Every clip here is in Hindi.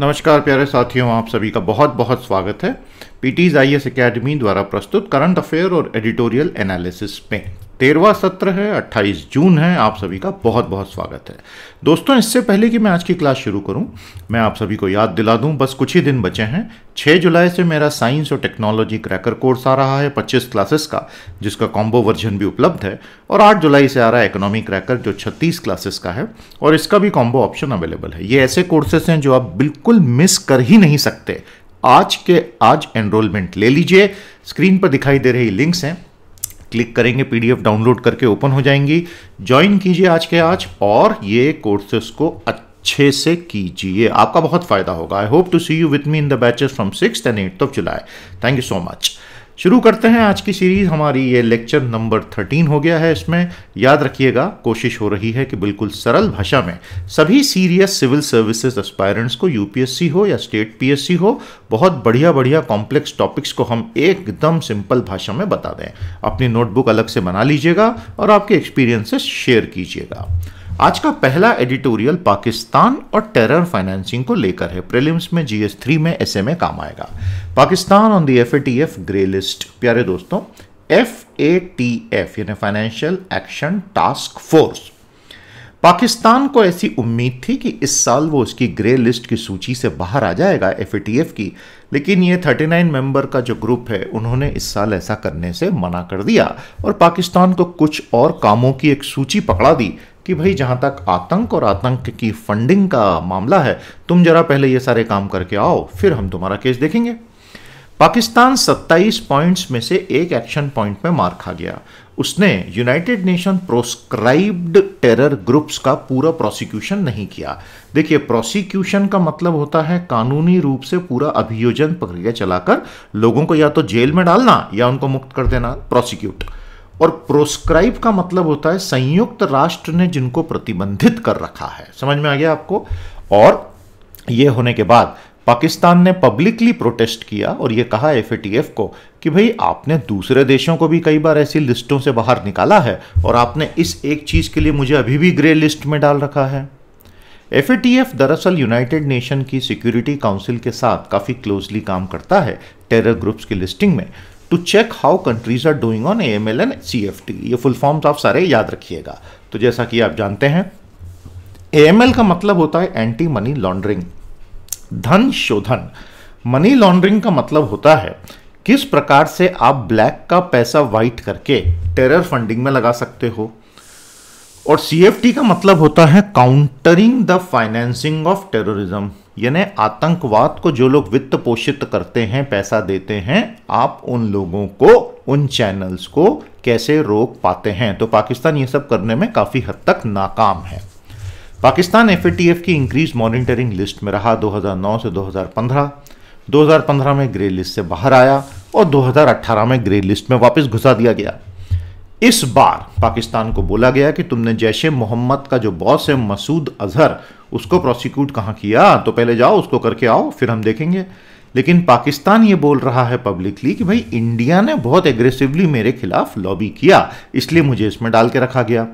नमस्कार प्यारे साथियों आप सभी का बहुत बहुत स्वागत है पीटीज आई एस द्वारा प्रस्तुत करंट अफेयर और एडिटोरियल एनालिसिस में तेरवा सत्र है 28 जून है आप सभी का बहुत बहुत स्वागत है दोस्तों इससे पहले कि मैं आज की क्लास शुरू करूं मैं आप सभी को याद दिला दूं बस कुछ ही दिन बचे हैं 6 जुलाई से मेरा साइंस और टेक्नोलॉजी क्रैकर कोर्स आ रहा है 25 क्लासेस का जिसका कॉम्बो वर्जन भी उपलब्ध है और 8 जुलाई से आ रहा है इकोनॉमिक क्रैकर जो छत्तीस क्लासेस का है और इसका भी कॉम्बो ऑप्शन अवेलेबल है ये ऐसे कोर्सेस हैं जो आप बिल्कुल मिस कर ही नहीं सकते आज के आज एनरोलमेंट ले लीजिए स्क्रीन पर दिखाई दे रही लिंक्स हैं क्लिक करेंगे पीडीएफ डाउनलोड करके ओपन हो जाएंगी ज्वाइन कीजिए आज के आज और ये कोर्सेस को अच्छे से कीजिए आपका बहुत फायदा होगा I hope to see you with me in the batches from six and eighth of July thank you so much शुरू करते हैं आज की सीरीज़ हमारी ये लेक्चर नंबर थर्टीन हो गया है इसमें याद रखिएगा कोशिश हो रही है कि बिल्कुल सरल भाषा में सभी सीरियस सिविल सर्विसेज एस्पायरेंट्स को यूपीएससी हो या स्टेट पीएससी हो बहुत बढ़िया बढ़िया कॉम्प्लेक्स टॉपिक्स को हम एकदम सिंपल भाषा में बता दें अपनी नोटबुक अलग से बना लीजिएगा और आपके एक्सपीरियंसेस शेयर कीजिएगा आज का पहला एडिटोरियल पाकिस्तान और टेरर फाइनेंसिंग को लेकर है प्रीलिम्स में जीएस थ्री में ऐसे में काम आएगा Pakistan on the F A T F grey list प्यारे दोस्तों एफ ए टी एफ यानी financial action task force Pakistan को ऐसी उम्मीद थी कि इस साल वो उसकी ग्रे लिस्ट की सूची से बाहर आ जाएगा एफ की लेकिन ये 39 मेंबर का जो ग्रुप है उन्होंने इस साल ऐसा करने से मना कर दिया और पाकिस्तान को कुछ और कामों की एक सूची पकड़ा दी कि भाई जहां तक आतंक और आतंक की फंडिंग का मामला है तुम जरा पहले ये सारे काम करके आओ फिर हम तुम्हारा केस देखेंगे पाकिस्तान 27 पॉइंट्स में से एक एक्शन पॉइंट में मार खा गया उसने United Nation proscribed terror groups का पूरा प्रोसिक्यूशन नहीं किया देखिए प्रोसिक्यूशन का मतलब होता है कानूनी रूप से पूरा अभियोजन प्रक्रिया चलाकर लोगों को या तो जेल में डालना या उनको मुक्त कर देना प्रोसिक्यूट और प्रोस्क्राइब का मतलब होता है संयुक्त राष्ट्र ने जिनको प्रतिबंधित कर रखा है समझ में आ गया आपको और यह होने के बाद पाकिस्तान ने पब्लिकली प्रोटेस्ट किया और यह कहा एफ को कि भाई आपने दूसरे देशों को भी कई बार ऐसी लिस्टों से बाहर निकाला है और आपने इस एक चीज़ के लिए मुझे अभी भी ग्रे लिस्ट में डाल रखा है एफ दरअसल यूनाइटेड नेशन की सिक्योरिटी काउंसिल के साथ काफ़ी क्लोजली काम करता है टेरर ग्रुप्स की लिस्टिंग में to check how countries are doing on A M L and C F T ये फुल फॉर्म्स आप सारे याद रखिएगा तो जैसा कि आप जानते हैं ए एम एल का मतलब होता है एंटी मनी लॉन्ड्रिंग धन शोधन मनी लॉन्ड्रिंग का मतलब होता है किस प्रकार से आप ब्लैक का पैसा वाइट करके टेरर फंडिंग में लगा सकते हो और सी का मतलब होता है countering the financing of terrorism यानी आतंकवाद को जो लोग वित्त पोषित करते हैं पैसा देते हैं आप उन लोगों को उन चैनल्स को कैसे रोक पाते हैं तो पाकिस्तान ये सब करने में काफ़ी हद तक नाकाम है पाकिस्तान एफ की इंक्रीज मॉनिटरिंग लिस्ट में रहा 2009 से 2015 2015 में ग्रे लिस्ट से बाहर आया और 2018 में ग्रे लिस्ट में वापस घुसा दिया गया इस बार पाकिस्तान को बोला गया कि तुमने जैश मोहम्मद का जो बॉस है मसूद अजहर उसको प्रोसिक्यूट कहाँ किया तो पहले जाओ उसको करके आओ फिर हम देखेंगे लेकिन पाकिस्तान ये बोल रहा है पब्लिकली कि भाई इंडिया ने बहुत एग्रेसिवली मेरे खिलाफ लॉबी किया इसलिए मुझे इसमें डाल के रखा गया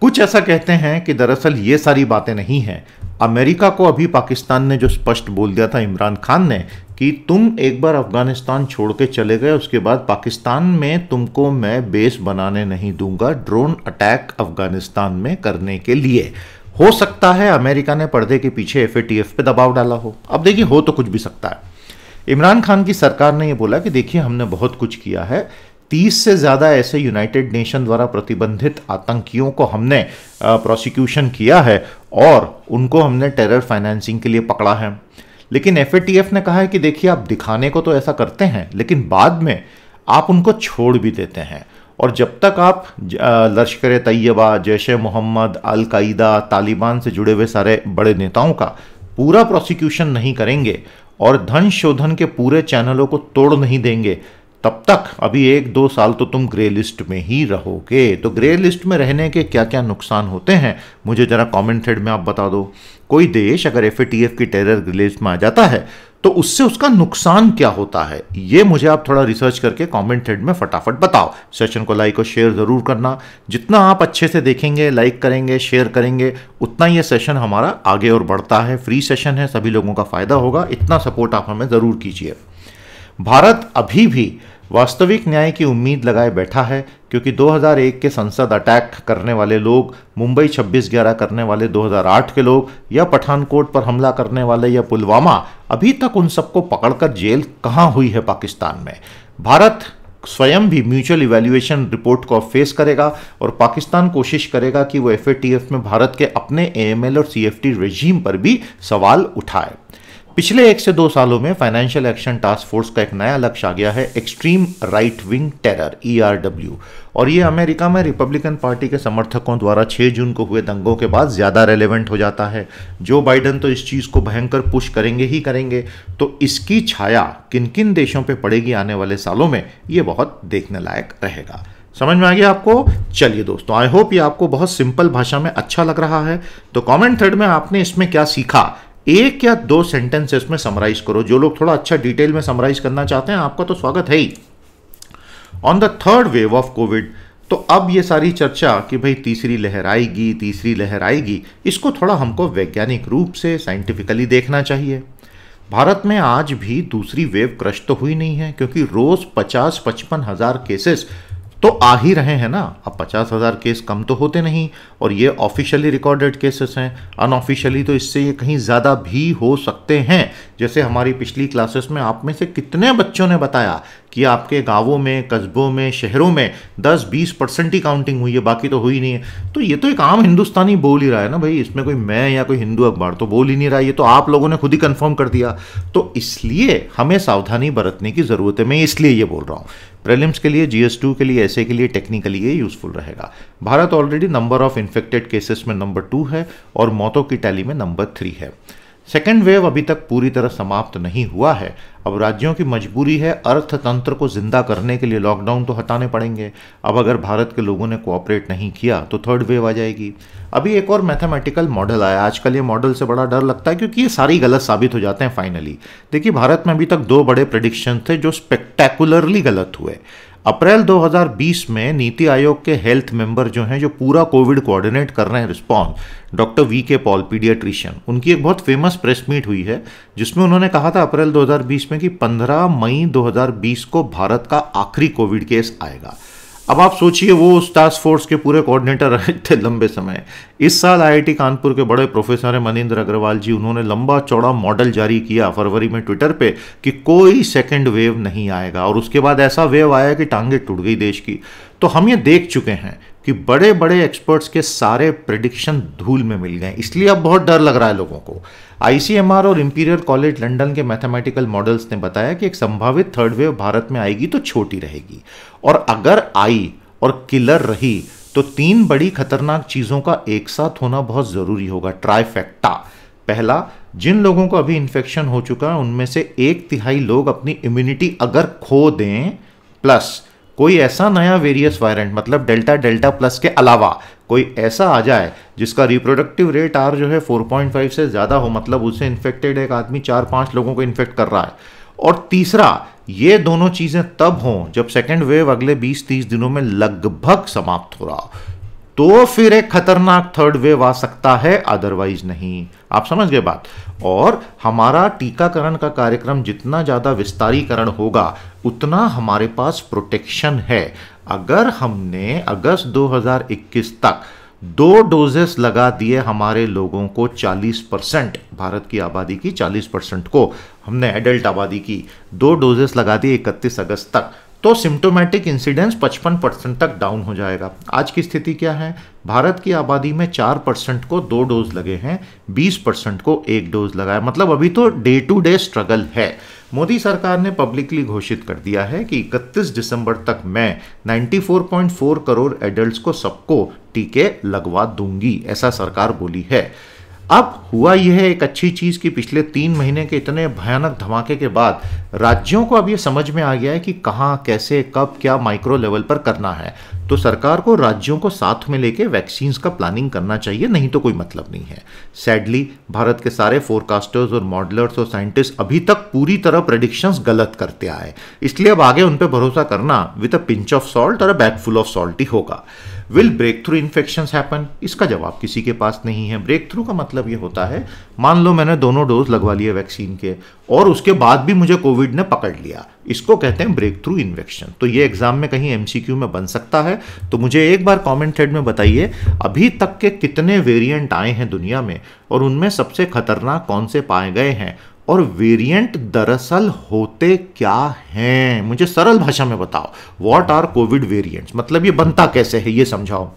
कुछ ऐसा कहते हैं कि दरअसल ये सारी बातें नहीं हैं अमेरिका को अभी पाकिस्तान ने जो स्पष्ट बोल दिया था इमरान खान ने कि तुम एक बार अफगानिस्तान छोड़ के चले गए उसके बाद पाकिस्तान में तुमको मैं बेस बनाने नहीं दूंगा ड्रोन अटैक अफगानिस्तान में करने के लिए हो सकता है अमेरिका ने पर्दे के पीछे एफ पे दबाव डाला हो अब देखिए हो तो कुछ भी सकता है इमरान खान की सरकार ने यह बोला कि देखिए हमने बहुत कुछ किया है तीस से ज़्यादा ऐसे यूनाइटेड नेशन द्वारा प्रतिबंधित आतंकियों को हमने प्रोसिक्यूशन किया है और उनको हमने टेरर फाइनेंसिंग के लिए पकड़ा है लेकिन एफ ने कहा है कि देखिए आप दिखाने को तो ऐसा करते हैं लेकिन बाद में आप उनको छोड़ भी देते हैं और जब तक आप लश्कर तैयबा जैश मोहम्मद अलकायदा तालिबान से जुड़े हुए सारे बड़े नेताओं का पूरा प्रोसिक्यूशन नहीं करेंगे और धन शोधन के पूरे चैनलों को तोड़ नहीं देंगे तब तक अभी एक दो साल तो तुम ग्रे लिस्ट में ही रहोगे तो ग्रे लिस्ट में रहने के क्या क्या नुकसान होते हैं मुझे ज़रा कॉमेंटेड में आप बता दो कोई देश अगर एफ की टेरर लिस्ट में आ जाता है तो उससे उसका नुकसान क्या होता है ये मुझे आप थोड़ा रिसर्च करके कमेंट थ्रेड में फटाफट बताओ सेशन को लाइक और शेयर ज़रूर करना जितना आप अच्छे से देखेंगे लाइक करेंगे शेयर करेंगे उतना ये सेशन हमारा आगे और बढ़ता है फ्री सेशन है सभी लोगों का फ़ायदा होगा इतना सपोर्ट आप हमें ज़रूर कीजिए भारत अभी भी वास्तविक न्याय की उम्मीद लगाए बैठा है क्योंकि 2001 के संसद अटैक करने वाले लोग मुंबई छब्बीस ग्यारह करने वाले 2008 के लोग या पठानकोट पर हमला करने वाले या पुलवामा अभी तक उन सबको पकड़कर जेल कहाँ हुई है पाकिस्तान में भारत स्वयं भी म्यूचुअल इवेल्युएशन रिपोर्ट को फेस करेगा और पाकिस्तान कोशिश करेगा कि वो एफ में भारत के अपने ए और सी रेजीम पर भी सवाल उठाए पिछले एक से दो सालों में फाइनेंशियल एक्शन टास्क फोर्स का एक नया लक्ष्य आ गया है extreme right wing terror ERW और ये अमेरिका में रिपब्लिकन पार्टी के समर्थकों द्वारा 6 जून को हुए दंगों के बाद ज़्यादा रेलेवेंट हो जाता है जो बाइडन तो इस चीज़ को भयंकर पुश करेंगे ही करेंगे तो इसकी छाया किन किन देशों पर पड़ेगी आने वाले सालों में ये बहुत देखने लायक रहेगा समझ में आ गया आपको चलिए दोस्तों आई होप ये आपको बहुत सिंपल भाषा में अच्छा लग रहा है तो कमेंट थ्रेड में आपने इसमें क्या सीखा एक या दो सेंटेंसेस में समराइज करो जो लोग थोड़ा अच्छा डिटेल में समराइज करना चाहते हैं आपका तो स्वागत है ही on the third wave of covid तो अब ये सारी चर्चा कि भाई तीसरी लहर आएगी तीसरी लहर आएगी इसको थोड़ा हमको वैज्ञानिक रूप से साइंटिफिकली देखना चाहिए भारत में आज भी दूसरी वेव क्रश तो हुई नहीं है क्योंकि रोज़ पचास पचपन हज़ार केसेस तो आ ही रहे हैं ना अब पचास हज़ार केस कम तो होते नहीं और ये ऑफिशियली रिकॉर्डेड केसेस हैं अनऑफिशियली तो इससे ये कहीं ज़्यादा भी हो सकते हैं जैसे हमारी पिछली क्लासेस में आप में से कितने बच्चों ने बताया कि आपके गांवों में कस्बों में शहरों में 10-20 परसेंट ही काउंटिंग हुई है बाकी तो हुई नहीं है तो ये तो एक आम हिंदुस्तानी बोल ही रहा है ना भाई इसमें कोई मैं या कोई हिंदू अखबार तो बोल ही नहीं रहा ये तो आप लोगों ने खुद ही कन्फर्म कर दिया तो इसलिए हमें सावधानी बरतने की ज़रूरत है मैं इसलिए ये बोल रहा हूँ प्रेलिम्स के लिए जीएस के लिए ऐसे के लिए टेक्निकली ये यूजफुल रहेगा Bharat already number of infected cases में नंबर टू है और मौतों की टैली में नंबर थ्री है सेकेंड वेव अभी तक पूरी तरह समाप्त नहीं हुआ है अब राज्यों की मजबूरी है अर्थतंत्र को जिंदा करने के लिए लॉकडाउन तो हटाने पड़ेंगे अब अगर भारत के लोगों ने कोऑपरेट नहीं किया तो थर्ड वेव आ जाएगी अभी एक और मैथमेटिकल मॉडल आया आजकल ये मॉडल से बड़ा डर लगता है क्योंकि ये सारी गलत साबित हो जाते हैं फाइनली देखिए भारत में अभी तक दो बड़े प्रडिक्शन थे जो स्पेक्टैकुलरली गलत हुए अप्रैल 2020 में नीति आयोग के हेल्थ मेंबर जो हैं जो पूरा कोविड कोऑर्डिनेट कर रहे हैं response doctor V K Paul paediatrician उनकी एक बहुत फेमस प्रेस मीट हुई है जिसमें उन्होंने कहा था अप्रैल 2020 में कि 15 मई 2020 को भारत का आखिरी कोविड केस आएगा अब आप सोचिए वो उस टास्क फोर्स के पूरे कोऑर्डिनेटर रहे थे लंबे समय इस साल आईआईटी कानपुर के बड़े प्रोफेसर हैं मनिंद्र अग्रवाल जी उन्होंने लंबा चौड़ा मॉडल जारी किया फरवरी में ट्विटर पे कि कोई सेकंड वेव नहीं आएगा और उसके बाद ऐसा वेव आया कि टांगे टूट गई देश की तो हम ये देख चुके हैं कि बड़े बड़े एक्सपर्ट्स के सारे प्रिडिक्शन धूल में मिल गए इसलिए अब बहुत डर लग रहा है लोगों को आईसीएमआर और इंपीरियल कॉलेज लंदन के मैथमेटिकल मॉडल्स ने बताया कि एक संभावित थर्ड वेव भारत में आएगी तो छोटी रहेगी और अगर आई और किलर रही तो तीन बड़ी खतरनाक चीज़ों का एक साथ होना बहुत ज़रूरी होगा ट्राइफेक्टा पहला जिन लोगों को अभी इन्फेक्शन हो चुका है उनमें से एक तिहाई लोग अपनी इम्यूनिटी अगर खो दें प्लस कोई ऐसा नया वेरियस वायरेंट मतलब डेल्टा डेल्टा प्लस के अलावा कोई ऐसा आ जाए जिसका रिप्रोडक्टिव रेट आर जो है 4.5 से ज़्यादा हो मतलब उससे इन्फेक्टेड एक आदमी चार पांच लोगों को इन्फेक्ट कर रहा है और तीसरा ये दोनों चीज़ें तब हों जब सेकेंड वेव अगले 20-30 दिनों में लगभग समाप्त हो रहा हो तो फिर एक खतरनाक थर्ड वेव आ सकता है अदरवाइज नहीं आप समझ गए बात और हमारा टीकाकरण का कार्यक्रम जितना ज़्यादा विस्तारीकरण होगा उतना हमारे पास प्रोटेक्शन है अगर हमने अगस्त 2021 तक दो डोजेस लगा दिए हमारे लोगों को 40 परसेंट भारत की आबादी की 40 परसेंट को हमने एडल्ट आबादी की दो डोजेस लगा दिए 31 अगस्त तक तो सिम्टोमेटिक इंसिडेंस 55 परसेंट तक डाउन हो जाएगा आज की स्थिति क्या है भारत की आबादी में 4 परसेंट को दो डोज लगे हैं 20 परसेंट को एक डोज है मतलब अभी तो डे टू डे स्ट्रगल है मोदी सरकार ने पब्लिकली घोषित कर दिया है कि 31 दिसंबर तक मैं 94.4 करोड़ एडल्ट्स को सबको टीके लगवा दूंगी ऐसा सरकार बोली है अब हुआ यह है एक अच्छी चीज़ कि पिछले तीन महीने के इतने भयानक धमाके के बाद राज्यों को अब यह समझ में आ गया है कि कहाँ कैसे कब क्या माइक्रो लेवल पर करना है तो सरकार को राज्यों को साथ में लेके वैक्सीन का प्लानिंग करना चाहिए नहीं तो कोई मतलब नहीं है सैडली भारत के सारे फोरकास्टर्स और मॉडलर्स और साइंटिस्ट अभी तक पूरी तरह प्रडिक्शन गलत करते आए इसलिए अब आगे उन पर भरोसा करना with a pinch of salt और a bag full of salt ही होगा will break through infection happen इसका जवाब किसी के पास नहीं है ब्रेक थ्रू का मतलब ये होता है मान लो मैंने दोनों डोज लगवा लिए वैक्सीन के और उसके बाद भी मुझे कोविड ने पकड़ लिया इसको कहते हैं ब्रेक थ्रू इन्फेक्शन तो ये एग्जाम में कहीं एमसीक्यू में बन सकता है तो मुझे एक बार कमेंट थ्रेड में बताइए अभी तक के कितने वेरिएंट आए हैं दुनिया में और उनमें सबसे खतरनाक कौन से पाए गए हैं और वेरिएंट दरअसल होते क्या हैं मुझे सरल भाषा में बताओ व्हाट आर कोविड वेरिएंट्स मतलब ये बनता कैसे है ये समझाओ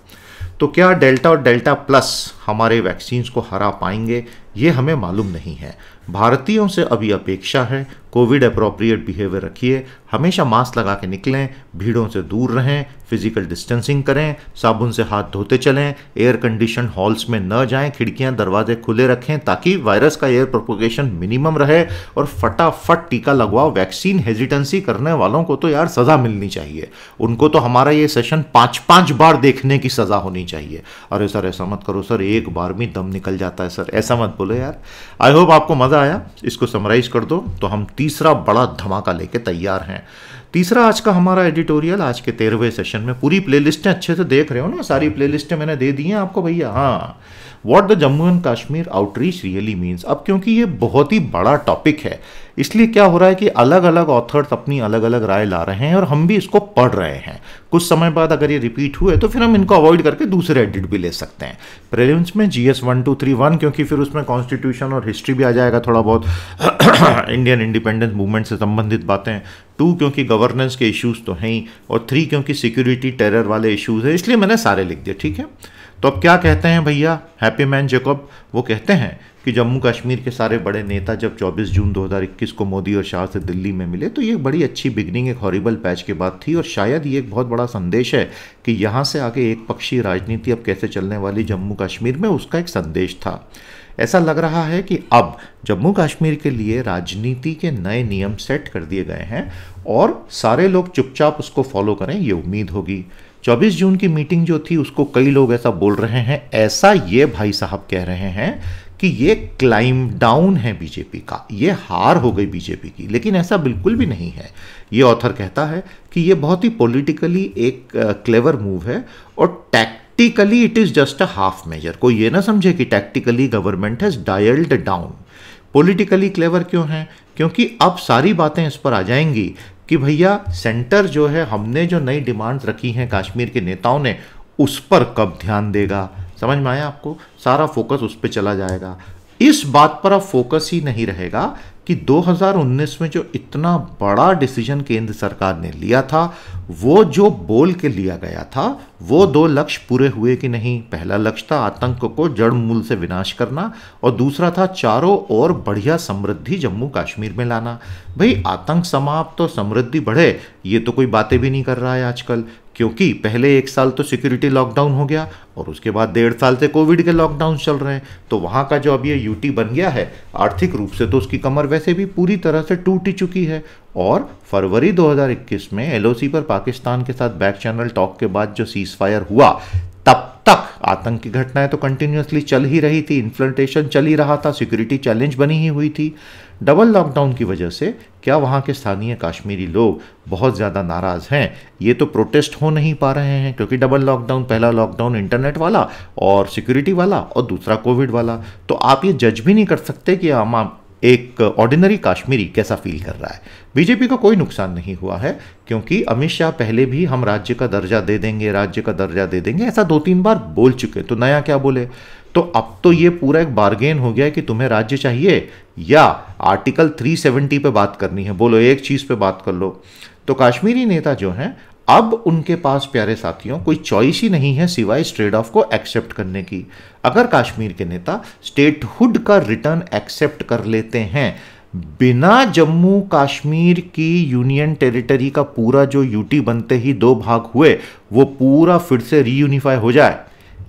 तो क्या डेल्टा और डेल्टा प्लस हमारे वैक्सीन्स को हरा पाएंगे ये हमें मालूम नहीं है भारतीयों से अभी अपेक्षा है कोविड अप्रोप्रिएट बिहेवियर रखिए हमेशा मास्क लगा के निकलें भीड़ों से दूर रहें फिजिकल डिस्टेंसिंग करें साबुन से हाथ धोते चलें एयर कंडीशन हॉल्स में न जाएं खिड़कियां दरवाजे खुले रखें ताकि वायरस का एयर प्रोपोगेशन मिनिमम रहे और फटाफट टीका लगवाओ वैक्सीन हेजिटेंसी करने वालों को तो यार सज़ा मिलनी चाहिए उनको तो हमारा ये सेशन पाँच पाँच बार देखने की सज़ा होनी चाहिए अरे सर ऐसा मत करो सर एक बार में दम निकल जाता है सर ऐसा मत बोलो यार आई होप आपको मज़ा मज़ा आया इसको समराइज कर दो तो हम तीसरा बड़ा धमाका लेके तैयार हैं तीसरा आज का हमारा एडिटोरियल आज के तेरहवें सेशन में पूरी प्लेलिस्टें अच्छे से देख रहे हो ना सारी प्लेलिस्टें मैंने दे दी हैं आपको भैया हाँ what the Jammu and Kashmir outreach really means अब क्योंकि ये बहुत ही बड़ा टॉपिक है इसलिए क्या हो रहा है कि अलग अलग ऑथर्स अपनी अलग अलग राय ला रहे हैं और हम भी इसको पढ़ रहे हैं कुछ समय बाद अगर ये रिपीट हुए तो फिर हम इनको अवॉइड करके दूसरे एडिट भी ले सकते हैं प्रेलिम्स में G S one two three one क्योंकि फिर उसमें कॉन्स्टिट्यूशन और हिस्ट्री भी आ जाएगा थोड़ा बहुत इंडियन इंडिपेंडेंस मूवमेंट से संबंधित बातें टू क्योंकि गवर्नेंस के इश्यूज़ तो हैं ही और थ्री क्योंकि सिक्योरिटी टेरर वाले इश्यूज़ हैं इसलिए मैंने सारे लिख दिए ठीक है तो अब क्या कहते हैं भैया हैप्पी मैन जेकब वो कहते हैं कि जम्मू कश्मीर के सारे बड़े नेता जब 24 जून 2021 को मोदी और शाह से दिल्ली में मिले तो ये बड़ी अच्छी बिगनिंग एक हॉरिबल पैच के बाद थी और शायद ये एक बहुत बड़ा संदेश है कि यहाँ से आगे एक पक्षीय राजनीति अब कैसे चलने वाली जम्मू कश्मीर में उसका एक संदेश था ऐसा लग रहा है कि अब जम्मू कश्मीर के लिए राजनीति के नए नियम सेट कर दिए गए हैं और सारे लोग चुपचाप उसको फॉलो करें ये उम्मीद होगी 24 जून की मीटिंग जो थी उसको कई लोग ऐसा बोल रहे हैं ऐसा ये भाई साहब कह रहे हैं कि ये क्लाइम डाउन है बीजेपी का ये हार हो गई बीजेपी की लेकिन ऐसा बिल्कुल भी नहीं है ये ऑथर कहता है कि ये बहुत ही पॉलिटिकली एक क्लेवर मूव है और tactically it is just a half measure कोई ये ना समझे कि tactically government has dialled down politically clever क्यों है क्योंकि अब सारी बातें इस पर आ जाएंगी कि भैया सेंटर जो है हमने जो नई डिमांड्स रखी हैं कश्मीर के नेताओं ने उस पर कब ध्यान देगा समझ में आया आपको सारा फोकस उस पर चला जाएगा इस बात पर अब फोकस ही नहीं रहेगा कि 2019 में जो इतना बड़ा डिसीजन केंद्र सरकार ने लिया था वो जो बोल के लिया गया था वो दो लक्ष्य पूरे हुए कि नहीं पहला लक्ष्य था आतंक को जड़ मूल से विनाश करना और दूसरा था चारों ओर बढ़िया समृद्धि जम्मू कश्मीर में लाना भाई आतंक समाप्त तो समृद्धि बढ़े ये तो कोई बातें भी नहीं कर रहा है आजकल क्योंकि पहले एक साल तो सिक्योरिटी लॉकडाउन हो गया और उसके बाद डेढ़ साल से कोविड के लॉकडाउन चल रहे हैं तो वहाँ का जो अब ये यूटी बन गया है आर्थिक रूप से तो उसकी कमर वैसे भी पूरी तरह से टूट ही चुकी है और फरवरी 2021 में एलओसी पर पाकिस्तान के साथ बैक चैनल टॉक के बाद जो सीज फायर हुआ तब तक आतंक की घटनाएं तो कंटिन्यूसली चल ही रही थी इन्फ्लेशन चल ही रहा था सिक्योरिटी चैलेंज बनी ही हुई थी डबल लॉकडाउन की वजह से क्या वहाँ के स्थानीय कश्मीरी लोग बहुत ज़्यादा नाराज़ हैं ये तो प्रोटेस्ट हो नहीं पा रहे हैं क्योंकि डबल लॉकडाउन पहला लॉकडाउन इंटरनेट वाला और सिक्योरिटी वाला और दूसरा कोविड वाला तो आप ये जज भी नहीं कर सकते कि हम एक ऑर्डिनरी कश्मीरी कैसा फील कर रहा है बीजेपी को कोई नुकसान नहीं हुआ है क्योंकि अमित शाह पहले भी हम राज्य का दर्जा दे देंगे राज्य का दर्जा दे देंगे ऐसा दो तीन बार बोल चुके तो नया क्या बोले तो अब तो ये पूरा एक बार्गेन हो गया है कि तुम्हें राज्य चाहिए या आर्टिकल 370 पे बात करनी है बोलो एक चीज़ पे बात कर लो तो काश्मीरी नेता जो हैं अब उनके पास प्यारे साथियों कोई चॉइस ही नहीं है सिवाय स्ट्रेड ऑफ को एक्सेप्ट करने की अगर कश्मीर के नेता स्टेटहुड का रिटर्न एक्सेप्ट कर लेते हैं बिना जम्मू कश्मीर की यूनियन टेरिटरी का पूरा जो यूटी बनते ही दो भाग हुए वो पूरा फिर से रीयूनिफाई हो जाए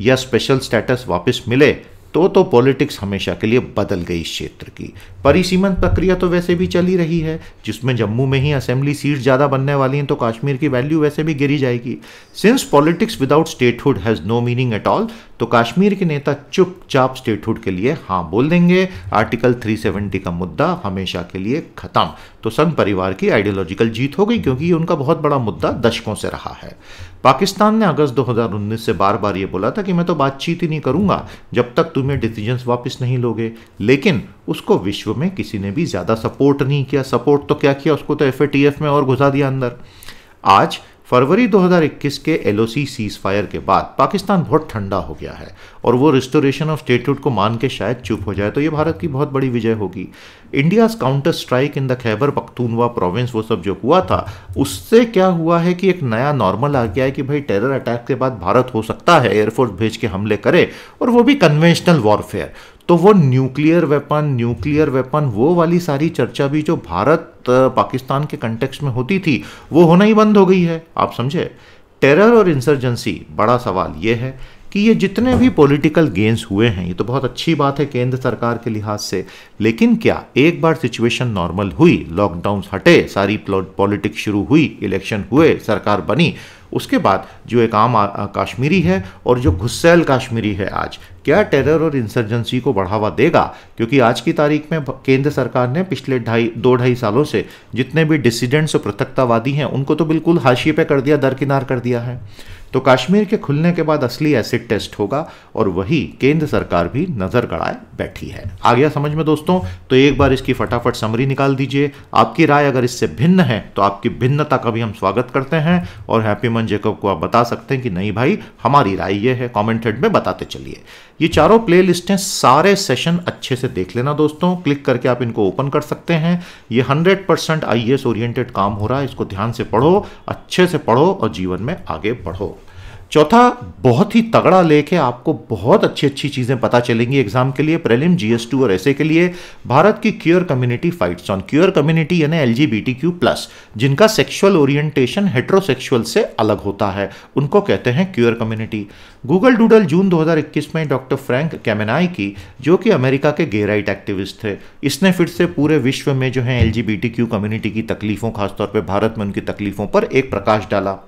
या स्पेशल स्टेटस वापस मिले तो तो पॉलिटिक्स हमेशा के लिए बदल गई इस क्षेत्र की परिसीमन प्रक्रिया तो वैसे भी चली रही है जिसमें जम्मू में ही असेंबली सीट ज़्यादा बनने वाली हैं तो कश्मीर की वैल्यू वैसे भी गिरी जाएगी since politics without statehood has no meaning at all तो कश्मीर के नेता चुपचाप स्टेटहुड के लिए हाँ बोल देंगे आर्टिकल 370 का मुद्दा हमेशा के लिए ख़त्म तो संघ परिवार की आइडियोलॉजिकल जीत हो गई क्योंकि ये उनका बहुत बड़ा मुद्दा दशकों से रहा है पाकिस्तान ने अगस्त 2019 से बार बार ये बोला था कि मैं तो बातचीत ही नहीं करूंगा जब तक तुम्हें डिसीजन डिसीजंस वापस नहीं लोगे लेकिन उसको विश्व में किसी ने भी ज़्यादा सपोर्ट नहीं किया सपोर्ट तो क्या किया उसको तो एफ में और घुसा दिया अंदर आज फरवरी 2021 के एल ओ सीज फायर के बाद पाकिस्तान बहुत ठंडा हो गया है और वो रिस्टोरेशन ऑफ स्टेटहुड को मान के शायद चुप हो जाए तो ये भारत की बहुत बड़ी विजय होगी India's counter strike in the Khyber Pakhtunkhwa province वो सब जो हुआ था उससे क्या हुआ है कि एक नया नॉर्मल आ गया है कि भाई टेरर अटैक के बाद भारत हो सकता है एयरफोर्स भेज के हमले करे और वो भी कन्वेंशनल वॉरफेयर तो वो न्यूक्लियर वेपन न्यूक्लियर वेपन वो वाली सारी चर्चा भी जो भारत पाकिस्तान के कंटेक्स्ट में होती थी वो होना ही बंद हो गई है आप समझे टेरर और इंसर्जेंसी बड़ा सवाल ये है कि ये जितने भी पॉलिटिकल गेंस हुए हैं ये तो बहुत अच्छी बात है केंद्र सरकार के लिहाज से लेकिन क्या एक बार सिचुएशन नॉर्मल हुई लॉकडाउन हटे सारी पॉलिटिक्स शुरू हुई इलेक्शन हुए सरकार बनी उसके बाद जो एक आम कश्मीरी है और जो घुस्सेल कश्मीरी है आज क्या टेरर और इंसर्जेंसी को बढ़ावा देगा क्योंकि आज की तारीख में केंद्र सरकार ने पिछले ढाई दो ढाई सालों से जितने भी डिसिडेंट्स और पृथकतावादी हैं उनको तो बिल्कुल हाशिए पे कर दिया दरकिनार कर दिया है तो कश्मीर के खुलने के बाद असली एसिड टेस्ट होगा और वही केंद्र सरकार भी नजर गड़ाए बैठी है आ गया समझ में दोस्तों तो एक बार इसकी फटाफट समरी निकाल दीजिए आपकी राय अगर इससे भिन्न है तो आपकी भिन्नता का भी हम स्वागत करते हैं और हैप्पी मन जेकब को आप बता सकते हैं कि नहीं भाई हमारी राय यह है कॉमेंटेड में बताते चलिए ये चारों प्ले हैं सारे सेशन अच्छे से देख लेना दोस्तों क्लिक करके आप इनको ओपन कर सकते हैं ये 100 परसेंट आई ओरिएंटेड काम हो रहा है इसको ध्यान से पढ़ो अच्छे से पढ़ो और जीवन में आगे बढ़ो चौथा बहुत ही तगड़ा लेख है आपको बहुत अच्छी अच्छी चीज़ें पता चलेंगी एग्जाम के लिए प्रेलिम जीएस टू और ऐसे के लिए भारत की queer community fights on queer community यानी एल प्लस जिनका सेक्सुअल ओरिएंटेशन हेट्रोसेक्सुअल से अलग होता है उनको कहते हैं क्योर कम्युनिटी गूगल डूडल जून 2021 में डॉक्टर फ्रैंक कैमेनाई की जो कि अमेरिका के गेराइट एक्टिविस्ट थे इसने फिर से पूरे विश्व में जो है एल कम्युनिटी की तकलीफ़ों खासतौर पर भारत में उनकी तकलीफ़ों पर एक प्रकाश डाला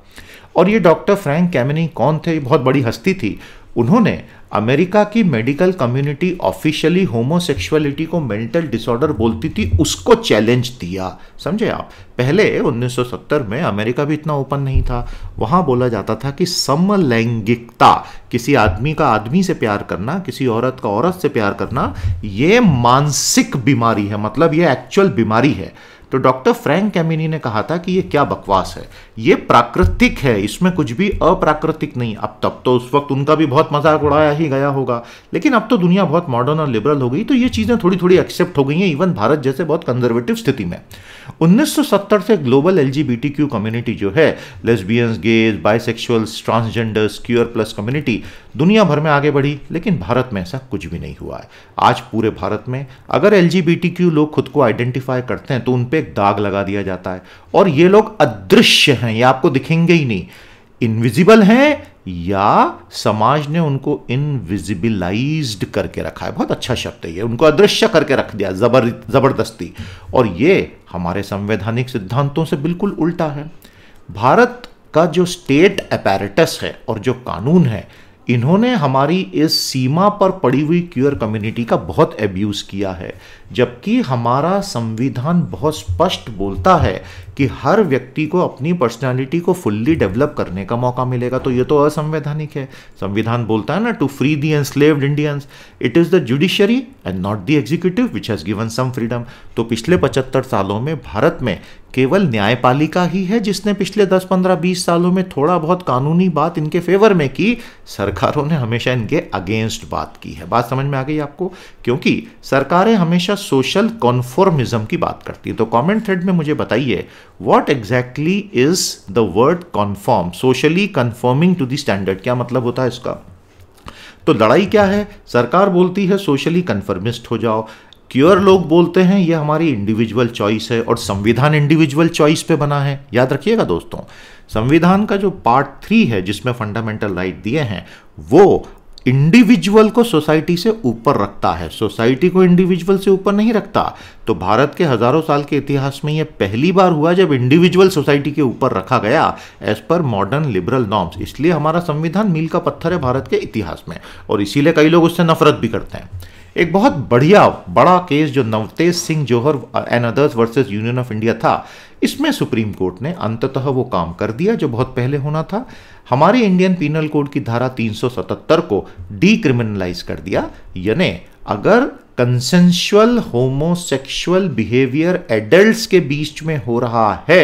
और ये डॉक्टर फ्रैंक कैमिनी कौन थे बहुत बड़ी हस्ती थी उन्होंने अमेरिका की मेडिकल कम्युनिटी ऑफिशियली होमोसेक्सुअलिटी को मेंटल डिसऑर्डर बोलती थी उसको चैलेंज दिया समझे आप पहले 1970 में अमेरिका भी इतना ओपन नहीं था वहाँ बोला जाता था कि समलैंगिकता किसी आदमी का आदमी से प्यार करना किसी औरत का औरत से प्यार करना ये मानसिक बीमारी है मतलब ये एक्चुअल बीमारी है तो डॉक्टर फ्रैंक कैमिनी ने कहा था कि ये क्या बकवास है ये प्राकृतिक है इसमें कुछ भी अप्राकृतिक नहीं अब तब तो उस वक्त उनका भी बहुत मजाक उड़ाया ही गया होगा लेकिन अब तो दुनिया बहुत मॉडर्न और लिबरल हो गई तो ये चीज़ें थोड़ी थोड़ी एक्सेप्ट हो गई हैं इवन भारत जैसे बहुत कंजर्वेटिव स्थिति में 1970 से ग्लोबल एल कम्युनिटी जो है lesbians gays bisexuals transgenders queer plus community दुनिया भर में आगे बढ़ी लेकिन भारत में ऐसा कुछ भी नहीं हुआ है आज पूरे भारत में अगर एल लोग खुद को आइडेंटिफाई करते हैं तो उन पर एक दाग लगा दिया जाता है और ये लोग अदृश्य हैं ये आपको दिखेंगे ही नहीं इनविजिबल हैं या समाज ने उनको इनविजिबिलाइज करके रखा है बहुत अच्छा शब्द है ये उनको अदृश्य करके रख दिया जबर जबरदस्ती और ये हमारे संवैधानिक सिद्धांतों से बिल्कुल उल्टा है भारत का जो स्टेट अपैरेटस है और जो कानून है इन्होंने हमारी इस सीमा पर पड़ी हुई क्यूर कम्युनिटी का बहुत एब्यूज़ किया है जबकि हमारा संविधान बहुत स्पष्ट बोलता है कि हर व्यक्ति को अपनी पर्सनालिटी को फुल्ली डेवलप करने का मौका मिलेगा तो ये तो असंवैधानिक है संविधान बोलता है ना to free the enslaved Indians it is the judiciary and not the executive which has given some freedom तो पिछले पचहत्तर सालों में भारत में केवल न्यायपालिका ही है जिसने पिछले 10, 15, 20 सालों में थोड़ा बहुत कानूनी बात इनके फेवर में की सरकारों ने हमेशा इनके अगेंस्ट बात की है बात समझ में आ गई आपको क्योंकि सरकारें हमेशा सोशल कॉन्फॉर्मिज्म की बात करती है तो कमेंट थ्रेड में मुझे बताइए what exactly is the word conform socially conforming to the standard क्या मतलब होता है इसका तो लड़ाई क्या है सरकार बोलती है सोशली कन्फर्मिस्ट हो जाओ क्योर लोग बोलते हैं ये हमारी इंडिविजुअल चॉइस है और संविधान इंडिविजुअल चॉइस पे बना है याद रखिएगा दोस्तों संविधान का जो पार्ट थ्री है जिसमें फंडामेंटल राइट दिए हैं वो इंडिविजुअल को सोसाइटी से ऊपर रखता है सोसाइटी को इंडिविजुअल से ऊपर नहीं रखता तो भारत के हजारों साल के इतिहास में यह पहली बार हुआ जब इंडिविजुअल सोसाइटी के ऊपर रखा गया as per modern liberal norms इसलिए हमारा संविधान मील का पत्थर है भारत के इतिहास में और इसीलिए कई लोग उससे नफरत भी करते हैं एक बहुत बढ़िया बड़ा केस जो Navtej Singh Johar and others versus Union of India था इसमें सुप्रीम कोर्ट ने अंततः वो काम कर दिया जो बहुत पहले होना था हमारे इंडियन पीनल कोड की धारा 377 को डीक्रिमिनलाइज कर दिया यानी अगर कंसेंशुअल होमोसेक्सुअल बिहेवियर एडल्ट्स के बीच में हो रहा है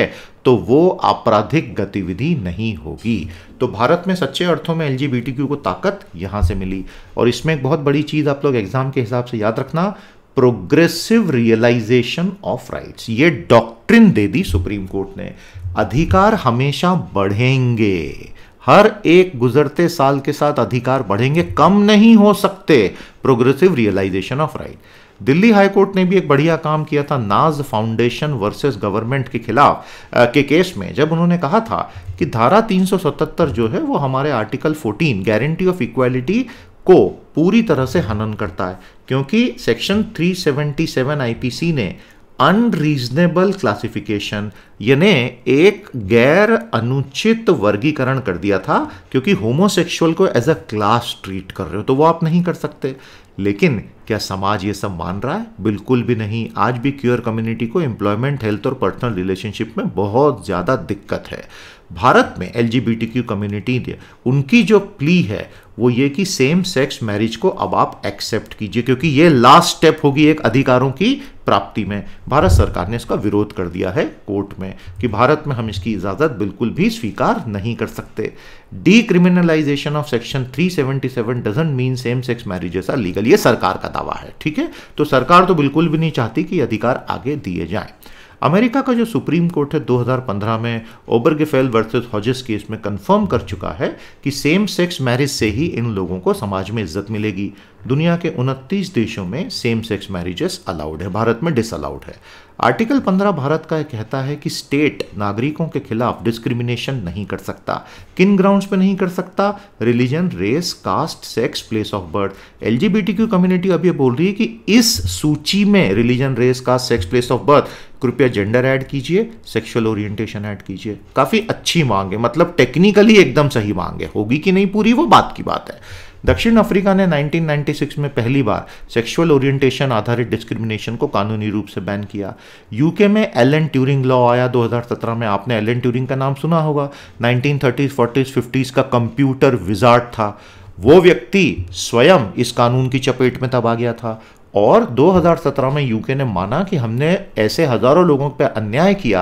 तो वो आपराधिक गतिविधि नहीं होगी तो भारत में सच्चे अर्थों में एल को ताकत यहाँ से मिली और इसमें एक बहुत बड़ी चीज़ आप लोग एग्जाम के हिसाब से याद रखना प्रोग्रेसिव रियलाइजेशन ऑफ राइट्स ये डॉक्ट्रिन दे दी सुप्रीम कोर्ट ने अधिकार हमेशा बढ़ेंगे हर एक गुजरते साल के साथ अधिकार बढ़ेंगे कम नहीं हो सकते progressive realisation of right Delhi high court ने भी एक बढ़िया काम किया था नाज फाउंडेशन वर्सेस गवर्नमेंट के खिलाफ के केस में जब उन्होंने कहा था कि धारा 377 जो है वो हमारे आर्टिकल 14 गारंटी ऑफ इक्वालिटी को पूरी तरह से हनन करता है क्योंकि सेक्शन 377 आईपीसी ने अनरीजनेबल क्लासिफिकेशन यानी एक गैर अनुचित वर्गीकरण कर दिया था क्योंकि होमोसेक्सुअल को एज अ क्लास ट्रीट कर रहे हो तो वो आप नहीं कर सकते लेकिन क्या समाज ये सब मान रहा है बिल्कुल भी नहीं आज भी क्यूर कम्युनिटी को एम्प्लॉयमेंट हेल्थ और पर्सनल रिलेशनशिप में बहुत ज़्यादा दिक्कत है भारत में एल कम्युनिटी ने उनकी जो प्ली है वो ये कि सेम सेक्स मैरिज को अब आप एक्सेप्ट कीजिए क्योंकि ये लास्ट स्टेप होगी एक अधिकारों की प्राप्ति में भारत सरकार ने इसका विरोध कर दिया है कोर्ट में कि भारत में हम इसकी इजाज़त बिल्कुल भी स्वीकार नहीं कर सकते decriminalisation of section 377 doesn't mean same sex marriage ऐसा लीगल ये सरकार का दावा है ठीक है तो सरकार तो बिल्कुल भी नहीं चाहती कि अधिकार आगे दिए जाएं अमेरिका का जो सुप्रीम कोर्ट है 2015 में ओबरगेफेल वर्सेस हॉजिस केस में कंफर्म कर चुका है कि सेम सेक्स मैरिज से ही इन लोगों को समाज में इज्जत मिलेगी दुनिया के उनतीस देशों में सेम सेक्स मैरिजेस अलाउड है भारत में डिसअलाउड है आर्टिकल 15 भारत का कहता है कि स्टेट नागरिकों के खिलाफ डिस्क्रिमिनेशन नहीं कर सकता किन ग्राउंड्स पे नहीं कर सकता religion race caste sex place of birth L community अब ये बोल रही है कि इस सूची में religion race caste sex place of birth कृपया जेंडर ऐड कीजिए सेक्सुअल ओरिएंटेशन ऐड कीजिए काफ़ी अच्छी मांग है मतलब टेक्निकली एकदम सही मांग है होगी कि नहीं पूरी वो बात की बात है दक्षिण अफ्रीका ने 1996 में पहली बार सेक्सुअल ओरिएंटेशन आधारित डिस्क्रिमिनेशन को कानूनी रूप से बैन किया यूके में एल एन ट्यूरिंग लॉ आया 2017 में आपने एल एन ट्यूरिंग का नाम सुना होगा 1930s, 40s, 50s का कंप्यूटर विजार्ड था वो व्यक्ति स्वयं इस कानून की चपेट में तब आ गया था और 2017 में यूके ने माना कि हमने ऐसे हज़ारों लोगों पर अन्याय किया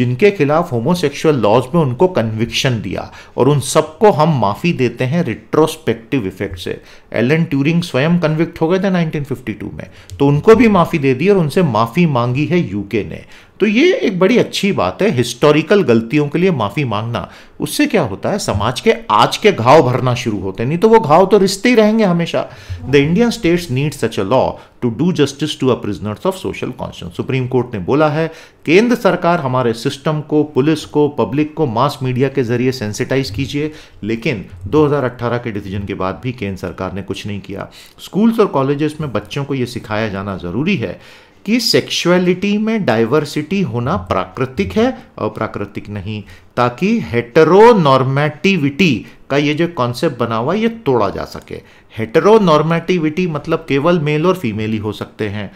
जिनके खिलाफ होमोसेक्सुअल लॉज में उनको कन्विक्शन दिया और उन सबको हम माफ़ी देते हैं रिट्रोस्पेक्टिव इफेक्ट से एलन ट्यूरिंग स्वयं कन्विक्ट हो गए थे 1952 में तो उनको भी माफ़ी दे दी और उनसे माफ़ी मांगी है यूके ने तो ये एक बड़ी अच्छी बात है हिस्टोरिकल गलतियों के लिए माफ़ी मांगना उससे क्या होता है समाज के आज के घाव भरना शुरू होते हैं नहीं तो वो घाव तो रिश्ते ही रहेंगे हमेशा the Indian states need such a law to do justice to a prisoners of social conscious supreme court ने बोला है केंद्र सरकार हमारे सिस्टम को पुलिस को पब्लिक को मास मीडिया के जरिए सेंसिटाइज कीजिए लेकिन 2018 के डिसीजन के बाद भी केंद्र सरकार ने कुछ नहीं किया स्कूल्स और कॉलेजेस में बच्चों को ये सिखाया जाना ज़रूरी है कि सेक्सुअलिटी में डाइवर्सिटी होना प्राकृतिक है और प्राकृतिक नहीं ताकि हेटरोनॉर्मेटिविटी का ये जो कॉन्सेप्ट बना हुआ ये तोड़ा जा सके हेटरोनॉर्मेटिविटी मतलब केवल मेल और फीमेल ही हो सकते हैं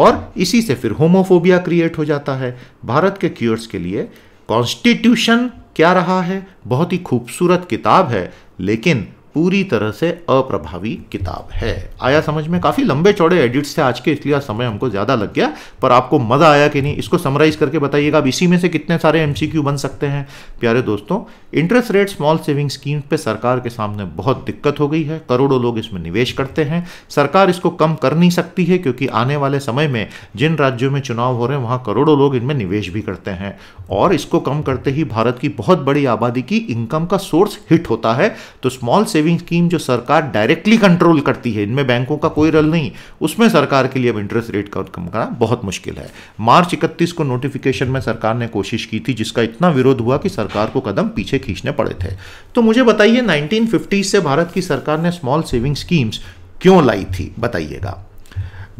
और इसी से फिर होमोफोबिया क्रिएट हो जाता है भारत के क्योर्स के लिए कॉन्स्टिट्यूशन क्या रहा है बहुत ही खूबसूरत किताब है लेकिन पूरी तरह से अप्रभावी किताब है आया समझ में काफ़ी लंबे चौड़े एडिट्स थे आज के इसलिए समय हमको ज़्यादा लग गया पर आपको मज़ा आया कि नहीं इसको समराइज़ करके बताइएगा अब इसी में से कितने सारे एमसीक्यू बन सकते हैं प्यारे दोस्तों interest rate small saving scheme पे सरकार के सामने बहुत दिक्कत हो गई है करोड़ों लोग इसमें निवेश करते हैं सरकार इसको कम कर नहीं सकती है क्योंकि आने वाले समय में जिन राज्यों में चुनाव हो रहे हैं वहां करोड़ों लोग इनमें निवेश भी करते हैं और इसको कम करते ही भारत की बहुत बड़ी आबादी की इनकम का सोर्स हिट होता है तो स्मॉल सेविंग सेविंग स्कीम जो सरकार डायरेक्टली कंट्रोल करती है इनमें बैंकों का कोई रल नहीं उसमें सरकार के लिए अब इंटरेस्ट रेट का कम करना बहुत मुश्किल है मार्च इकतीस को नोटिफिकेशन में सरकार ने कोशिश की थी जिसका इतना विरोध हुआ कि सरकार को कदम पीछे खींचने पड़े थे तो मुझे बताइए नाइनटीन से भारत की सरकार ने स्मॉल सेविंग स्कीम्स क्यों लाई थी बताइएगा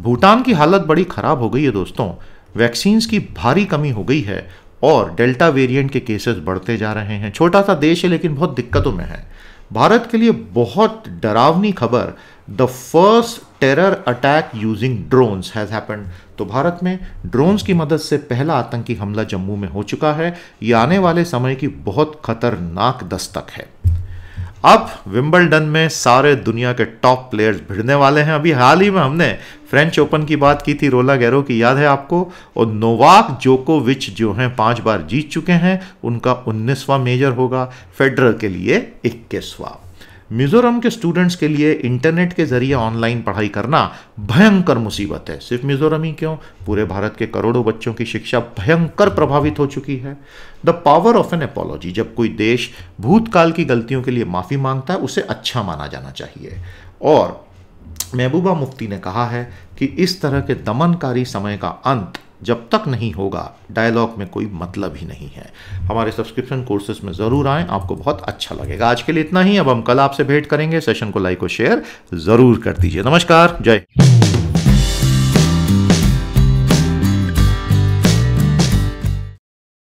भूटान की हालत बड़ी खराब हो गई है दोस्तों वैक्सीन्स की भारी कमी हो गई है और डेल्टा वेरिएंट के केसेस बढ़ते जा रहे हैं छोटा सा देश है लेकिन बहुत दिक्कतों में है भारत के लिए बहुत डरावनी खबर the first terror attack using drones has happen तो भारत में ड्रोन्स की मदद से पहला आतंकी हमला जम्मू में हो चुका है ये आने वाले समय की बहुत खतरनाक दस्तक है अब विम्बलडन में सारे दुनिया के टॉप प्लेयर्स भिड़ने वाले हैं अभी हाल ही में हमने फ्रेंच ओपन की बात की थी रोला गैरो की याद है आपको और नोवाक जोकोविच जो हैं पांच बार जीत चुके हैं उनका उन्नीसवां मेजर होगा फेडरल के लिए इक्कीसवां मिज़ोरम के स्टूडेंट्स के लिए इंटरनेट के ज़रिए ऑनलाइन पढ़ाई करना भयंकर मुसीबत है सिर्फ मिज़ोरम ही क्यों पूरे भारत के करोड़ों बच्चों की शिक्षा भयंकर प्रभावित हो चुकी है the power of an apology जब कोई देश भूतकाल की गलतियों के लिए माफ़ी मांगता है उसे अच्छा माना जाना चाहिए और महबूबा मुफ्ती ने कहा है कि इस तरह के दमनकारी समय का अंत जब तक नहीं होगा डायलॉग में कोई मतलब ही नहीं है हमारे सब्सक्रिप्शन कोर्सेज में ज़रूर आएँ आपको बहुत अच्छा लगेगा आज के लिए इतना ही अब हम कल आपसे भेंट करेंगे सेशन को लाइक और शेयर ज़रूर कर दीजिए नमस्कार जय